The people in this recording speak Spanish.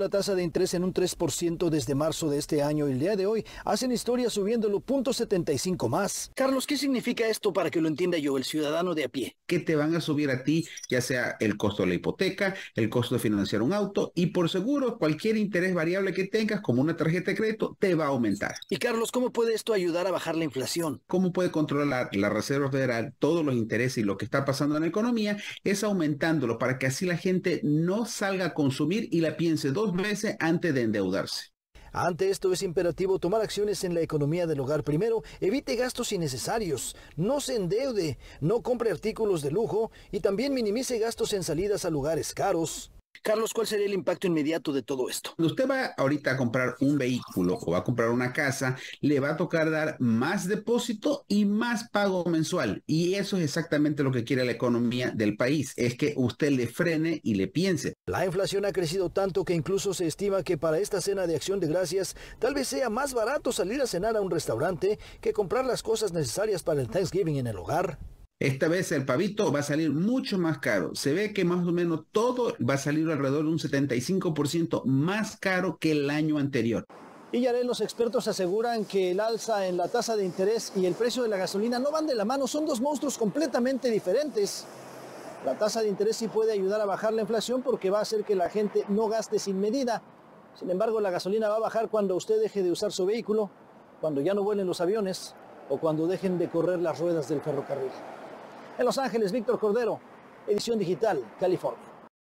la tasa de interés en un 3% desde marzo de este año y el día de hoy hacen historia subiéndolo .75 más. Carlos, ¿qué significa esto para que lo entienda yo, el ciudadano de a pie? Que te van a subir a ti, ya sea el costo de la hipoteca, el costo de financiar un auto y por seguro cualquier interés variable que tengas como una tarjeta de crédito te va a aumentar. Y Carlos, ¿cómo puede esto ayudar a bajar la inflación? ¿Cómo puede controlar la Reserva Federal todos los intereses y lo que está pasando en la economía? Es aumentándolo para que así la gente no salga a consumir y la piense dos antes de endeudarse. Ante esto es imperativo tomar acciones en la economía del hogar. Primero, evite gastos innecesarios, no se endeude, no compre artículos de lujo y también minimice gastos en salidas a lugares caros. Carlos, ¿cuál sería el impacto inmediato de todo esto? Cuando usted va ahorita a comprar un vehículo o va a comprar una casa, le va a tocar dar más depósito y más pago mensual. Y eso es exactamente lo que quiere la economía del país, es que usted le frene y le piense. La inflación ha crecido tanto que incluso se estima que para esta cena de acción de gracias tal vez sea más barato salir a cenar a un restaurante que comprar las cosas necesarias para el Thanksgiving en el hogar. Esta vez el pavito va a salir mucho más caro. Se ve que más o menos todo va a salir alrededor de un 75% más caro que el año anterior. Y Yaré, los expertos aseguran que el alza en la tasa de interés y el precio de la gasolina no van de la mano, son dos monstruos completamente diferentes. La tasa de interés sí puede ayudar a bajar la inflación porque va a hacer que la gente no gaste sin medida. Sin embargo, la gasolina va a bajar cuando usted deje de usar su vehículo, cuando ya no vuelen los aviones o cuando dejen de correr las ruedas del ferrocarril. En Los Ángeles, Víctor Cordero, edición digital, California.